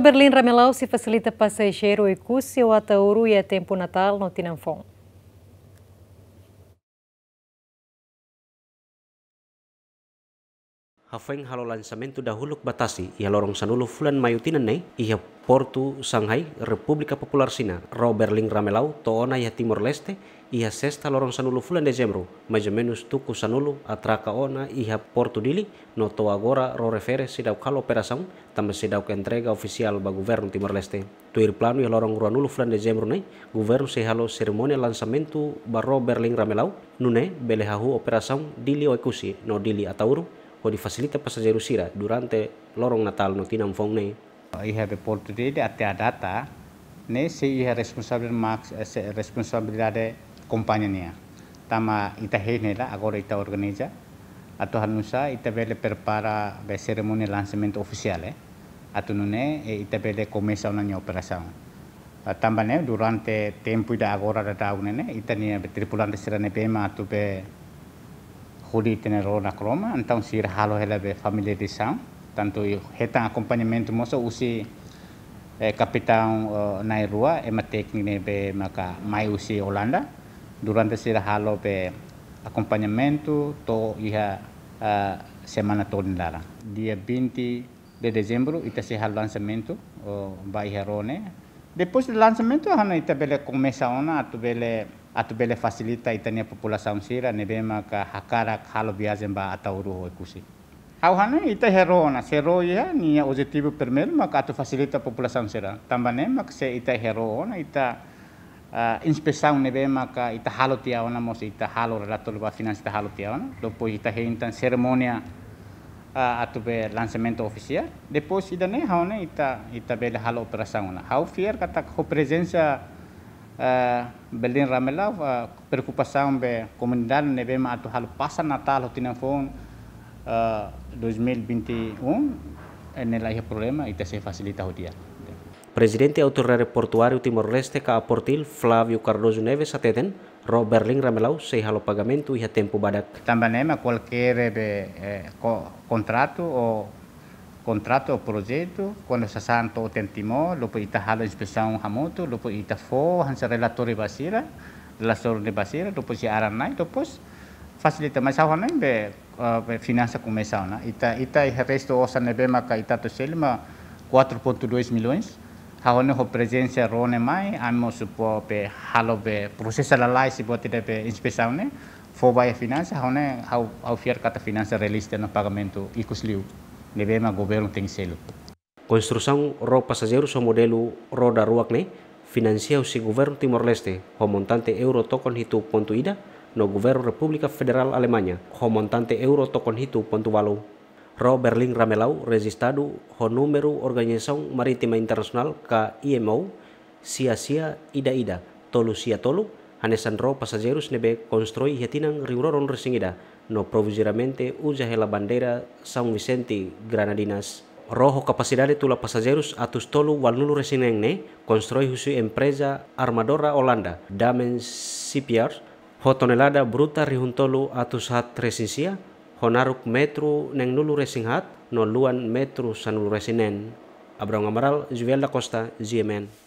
Berlim Ramelau se facilita passageiro e cusse o atauru e a tempo natal no Tinanfon. Hafeng halo lansamento tu dahulu batasi ia lorong sanulu fulan mayutinan nei ia portu Shanghai Republika Popular Sina rau Berlin Ramelau toona ia Timor Leste ia sesta lorong sanulu fulan Dezembro mais menos tuku sanulu atraka ona ia portu Dili no to agora ro refere sidau kalo operasaun tambah sidau ke entrega ofisial ba guvernu Timor Leste tuir planu ia lorong ruanulu fulan Dezembro nei guvernu se halo seremonia lansamento barro Berlin Ramelau nune belehahu operasaun Dili oikusi no Dili atauru ho di fasilita pasajeru sira durante lorong Natal no tinam a Iha be portudede atte data ne se iha responsible max eh, se responsabilidade nia tama ita la agora ita organiza atau hanusa ita bele prepara be ceremonia lançamento oficiale atau nune e ita bele komesa una operação. tambane durante tempo ida agora da daunene ita be tripulante sirane be atu be Ruri tem rol na croma, então se ir halo releve familiarização, tanto retan acompanhamento moça usi eh, capitão uh, eh, na rua é uma técnica be maka mai usi Holanda durante se ir halo be acompanhamento to iha uh, eh, semana toda lá dia 20 de dezembro ita se lançamento uh, eh, vai rone depois do lançamento a ita bele começa ona tu bele atau bele fasilita itania populasaun sira nebema ka hakarak halo biazemba atau ruho kusi. Au hana ita herona hero ya ni objetivo primeiro maka atau fasilita populasi sira. Tambane maka se ita herona ita uh, inspeção nebe maka ita halo tiawana mos ita halo relator ba finansi ita halo tiawana. Depois ita heintan ceremonia uh, atu be lançamento oficial. Depois ida ne haone ita ita bele halo operação na. Hau fier katak ho presença uh, ah, Ramela, Ramelau a ah, preocupação be comunidade ne né, be ma passa Natal o fon uh, 2021 não ia problema e se facilita dia. Presidente Autoridade Portuário Timor-Leste ka Portil Flávio Cardoso Neves ateten ro Berlin Ramelau se halo pagamento a tempo badak. Também é qualquer eh, be, eh, contrato ou contrato o projeto, quando se santo tentimo, depois ita halo inspeksyon hamuto, depois ita fo hansa relatori basira, relator de basira, lupo si aran nai, lupo fasilita mai sawa be, uh, be finansa kumesao na. Ita, ita resto osa nebe maka ita to selma 4.2 milhões, haone ho presença rone mai, amo supo be halo be prosesa lalai si bote de be inspeksyon ne, fo bai finansa, haone hau, hau fiar kata finansa realista no pagamento ikus liu. devemos governo tem selo. Construção ro passageiros o modelo ro da rua né? financiado governo Timor-Leste, o montante euro tocon hitu ponto ida, no governo República Federal Alemanha, o montante euro tocon hitu ponto valo. Ro Ramelau resistado o número Organização Marítima Internacional ka IMO, sia-sia ida-ida, tolu sia tolu, hanesan ro passageiros nebe construi hitinang e um riuroron resingida, no provisoriamente uja hela bandera San Vicente Granadinas. Rojo capacidade tula pasajeros atus tolu walnulu resinen ne constrói husu empresa armadora Holanda Damen Shipyard ho tonelada bruta rihuntolu atus hat resinsia. honaruk metru neng nulu resinghat no luan metro sanulu resinen Abraham Amaral, Juvelda Costa, GMN.